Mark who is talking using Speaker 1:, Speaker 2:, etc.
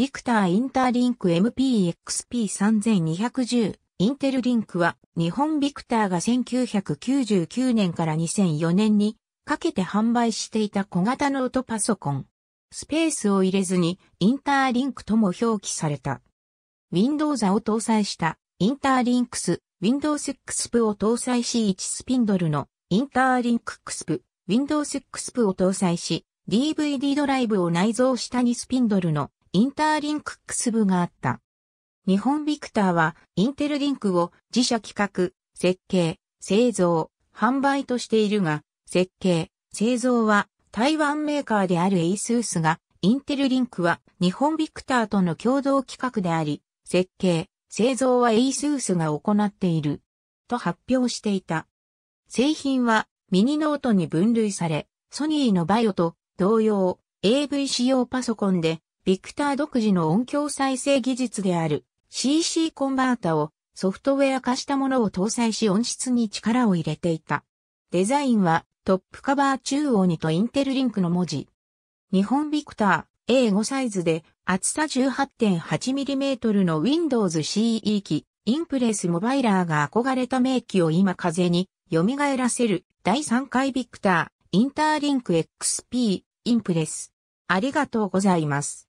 Speaker 1: ビクターインターリンク MPXP3210 インテルリンクは日本ビクターが1999年から2004年にかけて販売していた小型ノートパソコン。スペースを入れずにインターリンクとも表記された。Windows を搭載したインターリンクス Windows XP を搭載し1スピンドルのインターリンク XP Windows XP を搭載し DVD ドライブを内蔵した2スピンドルのインターリンクックス部があった。日本ビクターはインテルリンクを自社企画、設計、製造、販売としているが、設計、製造は台湾メーカーであるエイスースが、インテルリンクは日本ビクターとの共同企画であり、設計、製造はエイスースが行っている、と発表していた。製品はミニノートに分類され、ソニーのバイオと同様、AV 仕様パソコンでビクター独自の音響再生技術である CC コンバータをソフトウェア化したものを搭載し音質に力を入れていた。デザインはトップカバー中央にとインテルリンクの文字。日本ビクター A5 サイズで厚さ 18.8mm の Windows CE 機、インプレスモバイラーが憧れた名機を今風に蘇らせる第3回ビクターインターリンク XP インプレス。ありがとうございます。